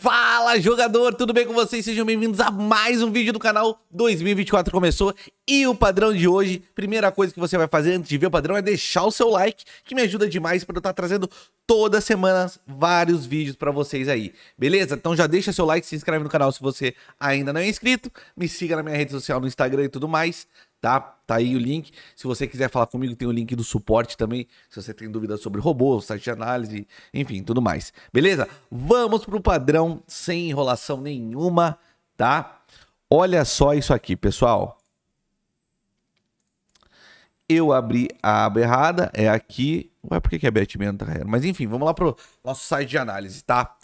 Fala jogador, tudo bem com vocês? Sejam bem-vindos a mais um vídeo do canal 2024 começou e o padrão de hoje, primeira coisa que você vai fazer antes de ver o padrão é deixar o seu like, que me ajuda demais para eu estar tá trazendo toda semana vários vídeos para vocês aí, beleza? Então já deixa seu like, se inscreve no canal se você ainda não é inscrito, me siga na minha rede social no Instagram e tudo mais, tá? Tá aí o link. Se você quiser falar comigo, tem o link do suporte também. Se você tem dúvidas sobre robô, site de análise, enfim, tudo mais. Beleza? Vamos pro padrão sem enrolação nenhuma, tá? Olha só isso aqui, pessoal. Eu abri a aba errada, é aqui. Ué, por que, que é Batman tá Mas enfim, vamos lá pro nosso site de análise, tá?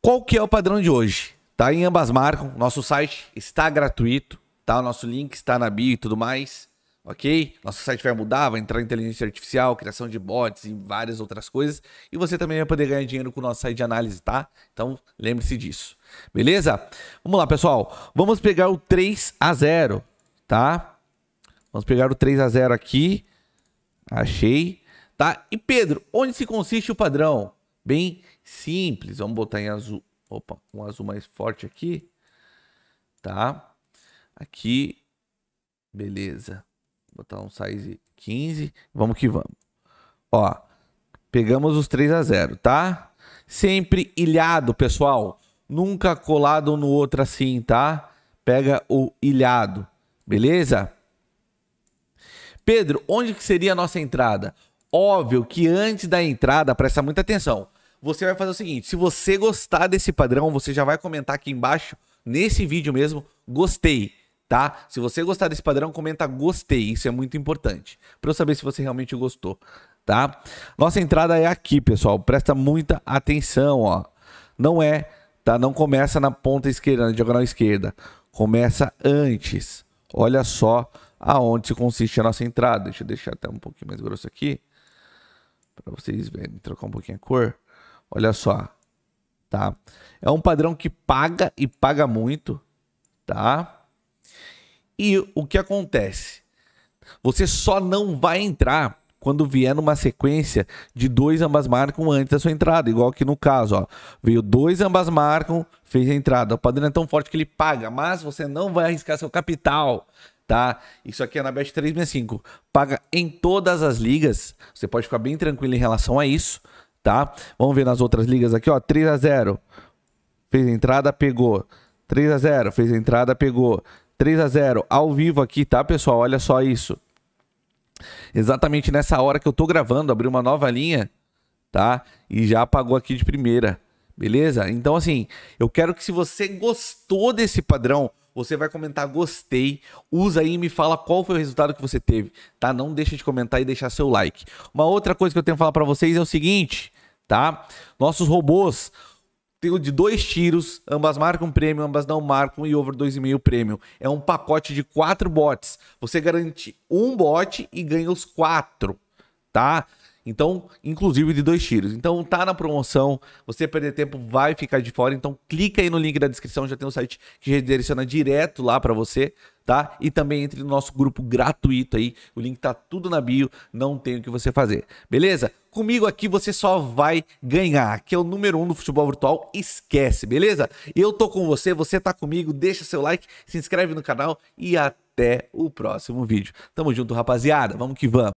Qual que é o padrão de hoje? Tá em ambas marcas, nosso site está gratuito, Tá? O nosso link está na bio e tudo mais. Ok? Nosso site vai mudar, vai entrar inteligência artificial, criação de bots e várias outras coisas. E você também vai poder ganhar dinheiro com o nosso site de análise, tá? Então lembre-se disso. Beleza? Vamos lá, pessoal. Vamos pegar o 3 a 0, tá? Vamos pegar o 3 a 0 aqui. Achei, tá? E Pedro, onde se consiste o padrão? Bem simples. Vamos botar em azul. Opa, um azul mais forte aqui. Tá? Aqui, beleza. Vou botar um size 15. Vamos que vamos. Ó, pegamos os 3 a 0, tá? Sempre ilhado, pessoal. Nunca colado um no outro assim, tá? Pega o ilhado, beleza? Pedro, onde que seria a nossa entrada? Óbvio que antes da entrada, presta muita atenção. Você vai fazer o seguinte, se você gostar desse padrão, você já vai comentar aqui embaixo, nesse vídeo mesmo, gostei tá? Se você gostar desse padrão, comenta gostei, isso é muito importante, para eu saber se você realmente gostou, tá? Nossa entrada é aqui, pessoal, presta muita atenção, ó. Não é, tá? Não começa na ponta esquerda, na diagonal esquerda, começa antes. Olha só aonde se consiste a nossa entrada. Deixa eu deixar até um pouquinho mais grosso aqui, para vocês verem, trocar um pouquinho a cor. Olha só, tá? É um padrão que paga e paga muito, tá? E o que acontece? Você só não vai entrar quando vier numa sequência de dois ambas marcam antes da sua entrada, igual que no caso, ó, veio dois ambas marcam, fez a entrada. O padrão é tão forte que ele paga, mas você não vai arriscar seu capital, tá? Isso aqui é na Bet 365, paga em todas as ligas. Você pode ficar bem tranquilo em relação a isso, tá? Vamos ver nas outras ligas aqui, ó, 3 a 0. Fez a entrada, pegou. 3 a 0, fez a entrada, pegou. 3 a 0 ao vivo aqui, tá, pessoal? Olha só isso. Exatamente nessa hora que eu tô gravando, abri uma nova linha, tá? E já apagou aqui de primeira. Beleza? Então assim, eu quero que se você gostou desse padrão, você vai comentar gostei, usa aí e me fala qual foi o resultado que você teve, tá? Não deixa de comentar e deixar seu like. Uma outra coisa que eu tenho que falar para vocês é o seguinte, tá? Nossos robôs, tenho de dois tiros, ambas marcam prêmio, ambas não marcam e over 2,5 prêmio. É um pacote de quatro bots. Você garante um bot e ganha os quatro, tá? Então, inclusive de dois tiros. Então, tá na promoção, você perder tempo vai ficar de fora. Então, clica aí no link da descrição, já tem um site que redireciona direto lá para você, tá? E também entre no nosso grupo gratuito aí. O link tá tudo na bio, não tem o que você fazer. Beleza? Comigo aqui você só vai ganhar, que é o número um do futebol virtual. Esquece, beleza? Eu tô com você, você tá comigo, deixa seu like, se inscreve no canal e até o próximo vídeo. Tamo junto, rapaziada. Vamos que vamos.